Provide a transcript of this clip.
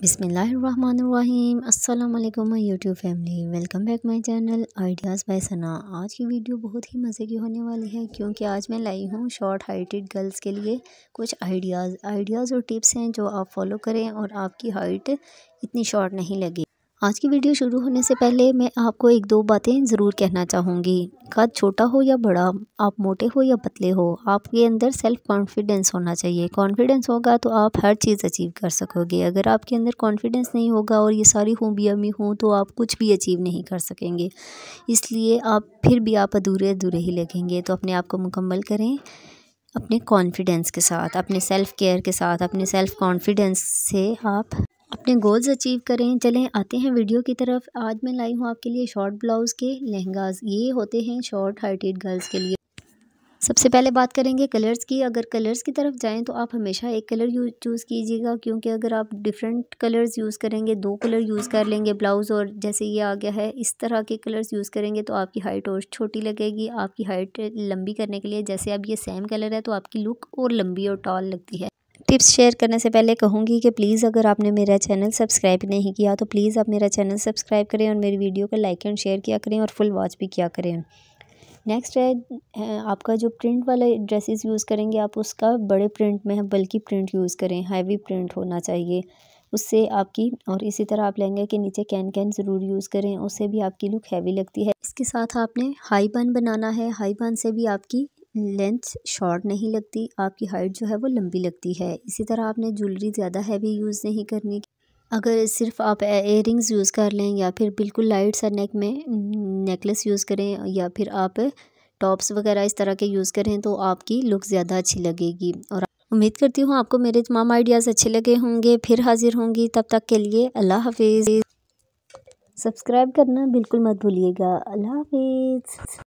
बिसमीम् अल्लाम my YouTube family welcome back my channel ideas by Sana आज की वीडियो बहुत ही मज़े की होने वाली है क्योंकि आज मैं लाई हूँ शॉर्ट हाइटेड गर्ल्स के लिए कुछ आइडियाज़ आइडियाज़ और टिप्स हैं जो आप फॉलो करें और आपकी हाइट इतनी शॉर्ट नहीं लगे आज की वीडियो शुरू होने से पहले मैं आपको एक दो बातें ज़रूर कहना चाहूँगी कद छोटा हो या बड़ा आप मोटे हो या पतले हो आपके अंदर सेल्फ़ कॉन्फिडेंस होना चाहिए कॉन्फिडेंस होगा तो आप हर चीज़ अचीव कर सकोगे अगर आपके अंदर कॉन्फिडेंस नहीं होगा और ये सारी भी अमी हूँ तो आप कुछ भी अचीव नहीं कर सकेंगे इसलिए आप फिर भी आप अधूरे अधूरे ही लगेंगे तो अपने आप को मुकम्मल करें अपने कॉन्फिडेंस के साथ अपने सेल्फ़ केयर के साथ अपने सेल्फ़ कॉन्फिडेंस से आप अपने गोल्स अचीव करें चलें आते हैं वीडियो की तरफ आज मैं लाई हूँ आपके लिए शॉर्ट ब्लाउज़ के लहंगाज ये होते हैं शॉर्ट हाइटेड गर्ल्स के लिए सबसे पहले बात करेंगे कलर्स की अगर कलर्स की तरफ जाएं तो आप हमेशा एक कलर चूज़ कीजिएगा क्योंकि अगर आप डिफरेंट कलर्स यूज़ करेंगे दो कलर यूज़ कर लेंगे ब्लाउज़ और जैसे ये आ गया है इस तरह के कलर्स यूज़ करेंगे तो आपकी हाइट और छोटी लगेगी आपकी हाइट लंबी करने के लिए जैसे अब ये सेम कलर है तो आपकी लुक और लंबी और टॉल लगती है टिप्स शेयर करने से पहले कहूँगी कि प्लीज़ अगर आपने मेरा चैनल सब्सक्राइब नहीं किया तो प्लीज़ आप मेरा चैनल सब्सक्राइब करें और मेरी वीडियो को लाइक एंड शेयर किया करें और फुल वॉच भी किया करें नेक्स्ट है आपका जो प्रिंट वाला ड्रेसेस यूज़ करेंगे आप उसका बड़े प्रिंट में बल्कि प्रिंट यूज़ करें हैवी प्रिंट होना चाहिए उससे आपकी और इसी तरह आप लेंगे कि नीचे कैन कैन ज़रूर यूज़ करें उससे भी आपकी लुक हैवी लगती है इसके साथ आपने हाई बन बनाना है हाई बन से भी आपकी लेंथ शॉर्ट नहीं लगती आपकी हाइट जो है वो लंबी लगती है इसी तरह आपने ज्वेलरी ज़्यादा हैवी यूज़ नहीं करनी अगर सिर्फ आप एयर यूज़ कर लें या फिर बिल्कुल लाइट सा नेक में नेकलेस यूज़ करें या फिर आप टॉप्स वगैरह इस तरह के यूज़ करें तो आपकी लुक ज़्यादा अच्छी लगेगी और उम्मीद करती हूँ आपको मेरे तमाम आइडियाज़ अच्छे लगे होंगे फिर हाज़िर होंगी तब तक के लिए अल्लाह हाफिज़ सब्सक्राइब करना बिल्कुल मत भूलिएगा अल्लाह हाफिज़